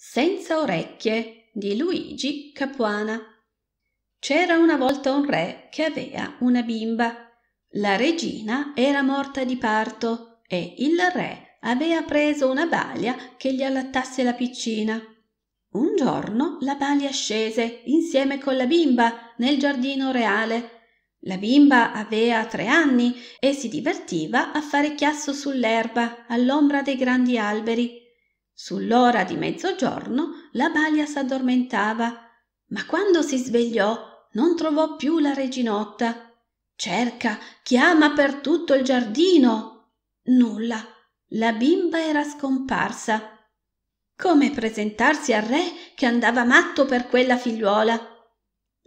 senza orecchie di Luigi Capuana. C'era una volta un re che aveva una bimba. La regina era morta di parto e il re aveva preso una balia che gli allattasse la piccina. Un giorno la balia scese insieme con la bimba nel giardino reale. La bimba aveva tre anni e si divertiva a fare chiasso sull'erba all'ombra dei grandi alberi Sull'ora di mezzogiorno la balia s'addormentava, ma quando si svegliò non trovò più la reginotta. Cerca, chiama per tutto il giardino. Nulla, la bimba era scomparsa. Come presentarsi al re che andava matto per quella figliuola?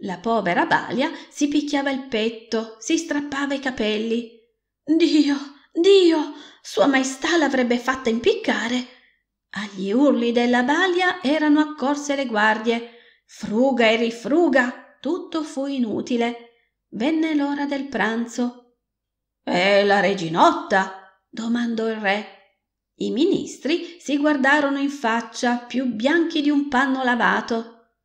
La povera Balia si picchiava il petto, si strappava i capelli. Dio, Dio, Sua Maestà l'avrebbe fatta impiccare agli urli della balia erano accorse le guardie fruga e rifruga tutto fu inutile venne l'ora del pranzo e la reginotta domandò il re i ministri si guardarono in faccia più bianchi di un panno lavato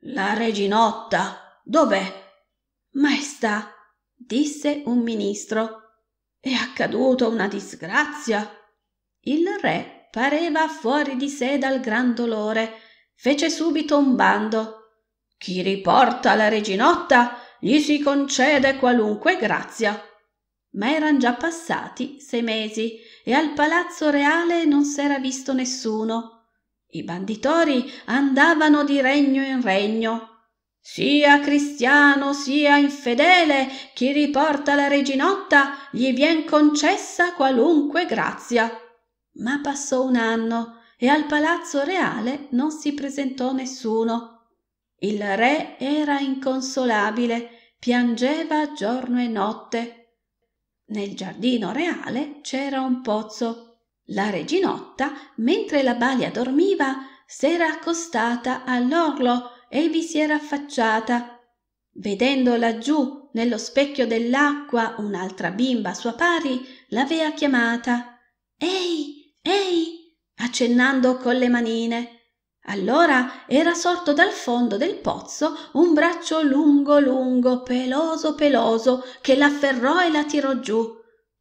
la reginotta dov'è maestà disse un ministro è accaduta una disgrazia il re pareva fuori di sé dal gran dolore fece subito un bando chi riporta la reginotta gli si concede qualunque grazia ma eran già passati sei mesi e al palazzo reale non s'era visto nessuno i banditori andavano di regno in regno sia cristiano sia infedele chi riporta la reginotta gli vien concessa qualunque grazia ma passò un anno e al palazzo reale non si presentò nessuno. Il re era inconsolabile, piangeva giorno e notte. Nel giardino reale c'era un pozzo. La reginotta, mentre la balia dormiva, s'era accostata all'orlo e vi si era affacciata. Vedendo laggiù nello specchio dell'acqua un'altra bimba sua pari, l'avea chiamata. Ehi, ehi accennando con le manine allora era sorto dal fondo del pozzo un braccio lungo lungo peloso peloso che l'afferrò e la tirò giù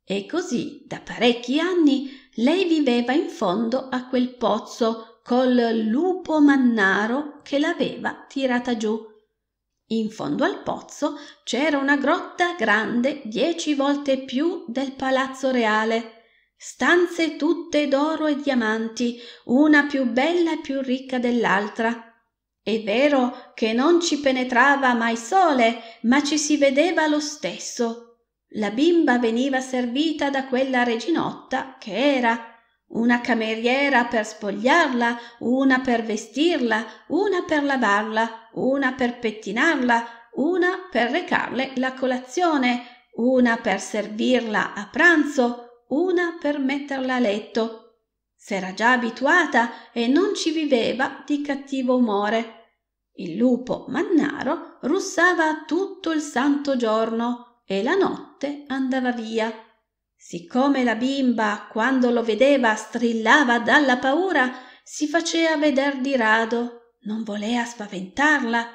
e così da parecchi anni lei viveva in fondo a quel pozzo col lupo mannaro che l'aveva tirata giù. In fondo al pozzo c'era una grotta grande dieci volte più del palazzo reale stanze tutte d'oro e diamanti, una più bella e più ricca dell'altra. È vero che non ci penetrava mai sole, ma ci si vedeva lo stesso. La bimba veniva servita da quella reginotta che era una cameriera per spogliarla, una per vestirla, una per lavarla, una per pettinarla, una per recarle la colazione, una per servirla a pranzo, una per metterla a letto. S'era già abituata e non ci viveva di cattivo umore. Il lupo mannaro russava tutto il santo giorno e la notte andava via. Siccome la bimba, quando lo vedeva, strillava dalla paura, si faceva veder di rado, non voleva spaventarla.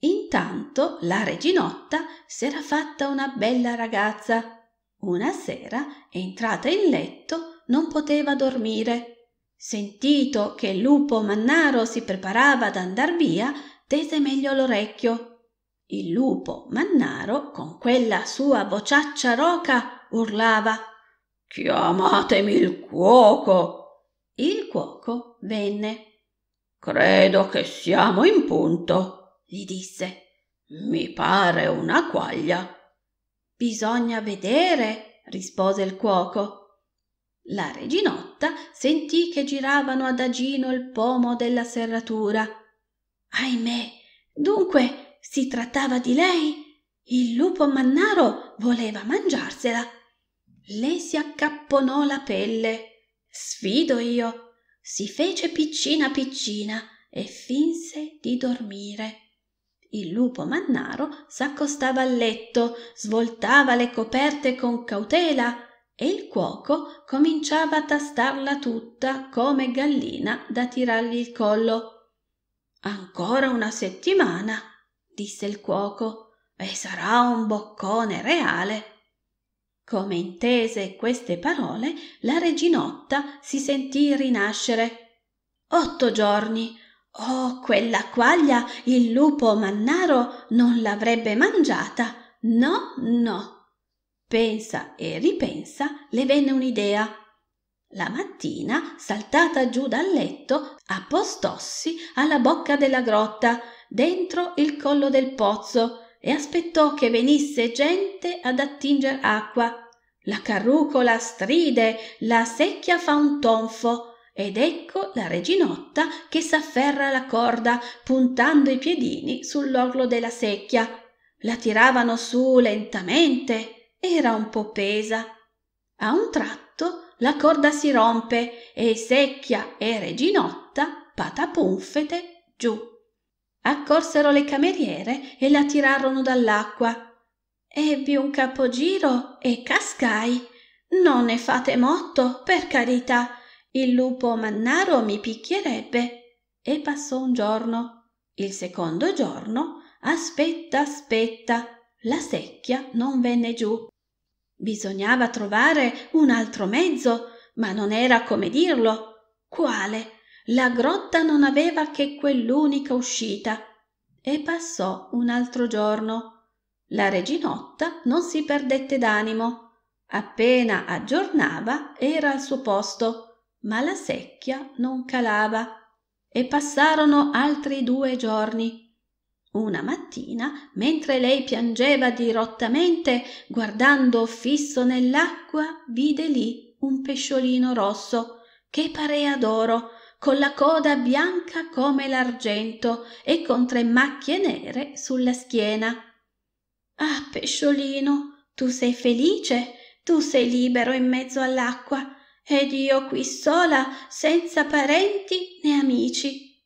Intanto la reginotta s'era fatta una bella ragazza una sera entrata in letto non poteva dormire sentito che il lupo mannaro si preparava ad andar via tese meglio l'orecchio il lupo mannaro con quella sua vociaccia roca urlava chiamatemi il cuoco il cuoco venne credo che siamo in punto gli disse mi pare una quaglia bisogna vedere rispose il cuoco la reginotta sentì che giravano adagino il pomo della serratura ahimè dunque si trattava di lei il lupo mannaro voleva mangiarsela le si accapponò la pelle sfido io si fece piccina piccina e finse di dormire il lupo mannaro s'accostava al letto svoltava le coperte con cautela e il cuoco cominciava a tastarla tutta come gallina da tirargli il collo ancora una settimana disse il cuoco e sarà un boccone reale come intese queste parole la reginotta si sentì rinascere otto giorni oh quella quaglia il lupo mannaro non l'avrebbe mangiata no no pensa e ripensa le venne un'idea la mattina saltata giù dal letto appostossi alla bocca della grotta dentro il collo del pozzo e aspettò che venisse gente ad attinger acqua la carrucola stride la secchia fa un tonfo ed ecco la reginotta che s'afferra alla corda puntando i piedini sull'orlo della secchia. La tiravano su lentamente, era un po' pesa. A un tratto la corda si rompe e secchia e reginotta patapunfete giù. Accorsero le cameriere e la tirarono dall'acqua. Ebbi un capogiro e cascai. Non ne fate motto, per carità il lupo mannaro mi picchierebbe e passò un giorno il secondo giorno aspetta aspetta la secchia non venne giù bisognava trovare un altro mezzo ma non era come dirlo quale la grotta non aveva che quell'unica uscita e passò un altro giorno la reginotta non si perdette d'animo appena aggiornava era al suo posto ma la secchia non calava e passarono altri due giorni una mattina, mentre lei piangeva dirottamente, guardando fisso nell'acqua, vide lì un pesciolino rosso che parea d'oro, con la coda bianca come l'argento e con tre macchie nere sulla schiena. Ah, pesciolino, tu sei felice, tu sei libero in mezzo all'acqua, ed io qui sola senza parenti né amici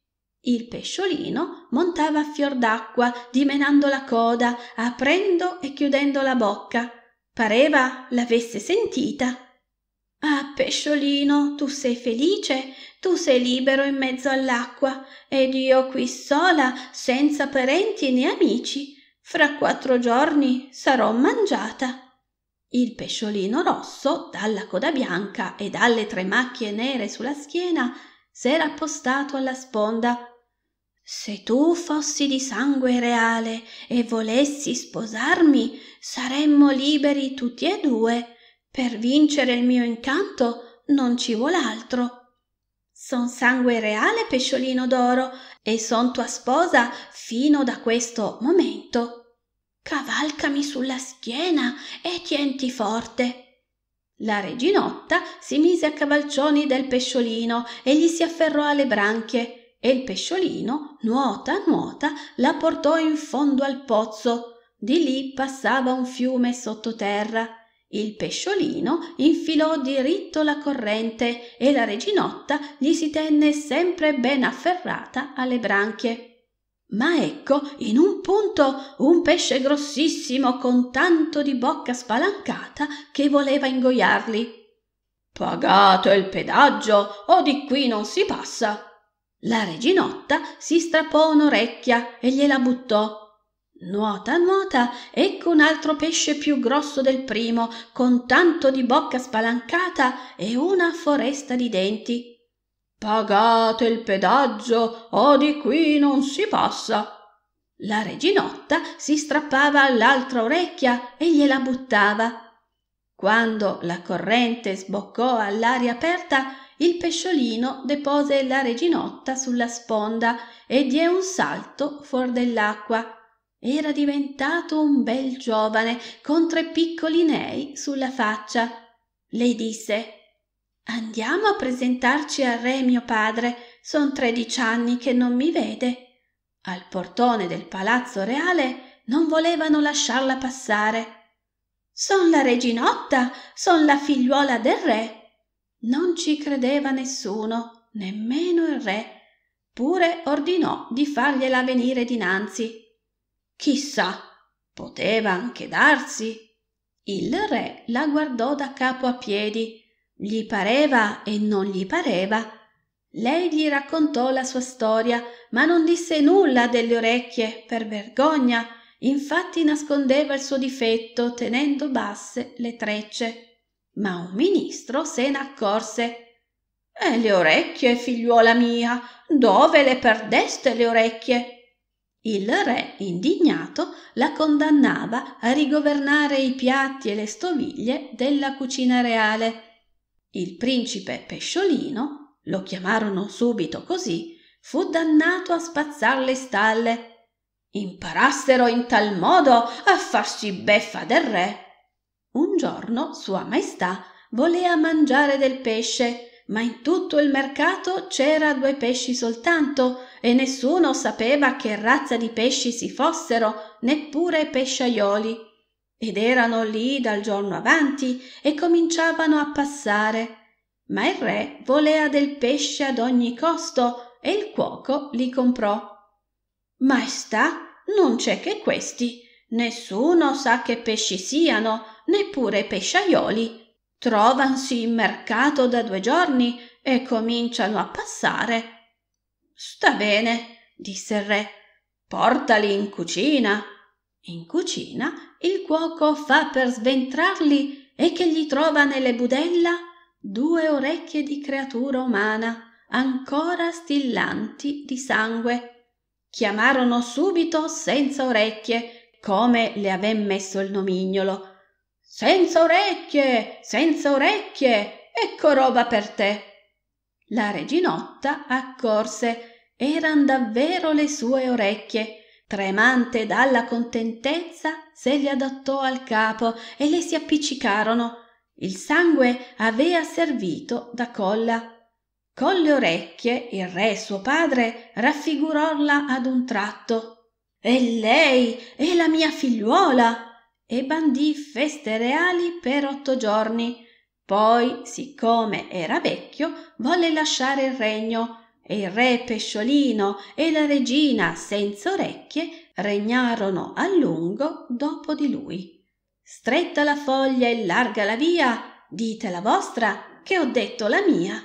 il pesciolino montava a fior d'acqua dimenando la coda aprendo e chiudendo la bocca pareva l'avesse sentita ah pesciolino tu sei felice tu sei libero in mezzo all'acqua ed io qui sola senza parenti né amici fra quattro giorni sarò mangiata il pesciolino rosso, dalla coda bianca e dalle tre macchie nere sulla schiena, s'era appostato alla sponda. Se tu fossi di sangue reale e volessi sposarmi, saremmo liberi tutti e due. Per vincere il mio incanto non ci vuol altro. Son sangue reale, pesciolino d'oro, e son tua sposa fino da questo momento cavalcami sulla schiena e tienti forte. La reginotta si mise a cavalcioni del pesciolino e gli si afferrò alle branchie e il pesciolino, nuota nuota, la portò in fondo al pozzo. Di lì passava un fiume sottoterra. Il pesciolino infilò diritto la corrente e la reginotta gli si tenne sempre ben afferrata alle branchie ma ecco in un punto un pesce grossissimo con tanto di bocca spalancata che voleva ingoiarli. Pagato il pedaggio o di qui non si passa. La reginotta si strappò un'orecchia e gliela buttò. Nuota, nuota, ecco un altro pesce più grosso del primo, con tanto di bocca spalancata e una foresta di denti pagate il pedaggio o di qui non si passa la reginotta si strappava all'altra orecchia e gliela buttava quando la corrente sboccò all'aria aperta il pesciolino depose la reginotta sulla sponda e diè un salto fuor dell'acqua era diventato un bel giovane con tre piccoli nei sulla faccia le disse Andiamo a presentarci al re mio padre. Son tredici anni che non mi vede. Al portone del palazzo reale non volevano lasciarla passare. Son la reginotta, son la figliuola del re. Non ci credeva nessuno, nemmeno il re, pure ordinò di fargliela venire dinanzi. Chissà, poteva anche darsi. Il re la guardò da capo a piedi gli pareva e non gli pareva. Lei gli raccontò la sua storia, ma non disse nulla delle orecchie, per vergogna. Infatti nascondeva il suo difetto tenendo basse le trecce. Ma un ministro se n'accorse. E le orecchie, figliuola mia, dove le perdeste le orecchie? Il re, indignato, la condannava a rigovernare i piatti e le stoviglie della cucina reale il principe Pesciolino, lo chiamarono subito così, fu dannato a spazzar le stalle. Imparassero in tal modo a farsi beffa del re. Un giorno Sua Maestà volea mangiare del pesce, ma in tutto il mercato c'era due pesci soltanto e nessuno sapeva che razza di pesci si fossero, neppure i pesciaioli ed erano lì dal giorno avanti e cominciavano a passare. Ma il re volea del pesce ad ogni costo e il cuoco li comprò. Maestà, non c'è che questi. Nessuno sa che pesci siano, neppure i pesciaioli. Trovansi in mercato da due giorni e cominciano a passare. Sta bene, disse il re. Portali in cucina in cucina il cuoco fa per sventrarli e che gli trova nelle budella due orecchie di creatura umana ancora stillanti di sangue. Chiamarono subito senza orecchie, come le avem messo il nomignolo. Senza orecchie, senza orecchie, ecco roba per te. La reginotta accorse, eran davvero le sue orecchie tremante dalla contentezza se li adattò al capo e le si appiccicarono il sangue avea servito da colla con le orecchie il re suo padre raffigurorla ad un tratto e lei è la mia figliuola e bandì feste reali per otto giorni poi siccome era vecchio volle lasciare il regno e il re pesciolino e la regina senza orecchie regnarono a lungo dopo di lui stretta la foglia e larga la via dite la vostra che ho detto la mia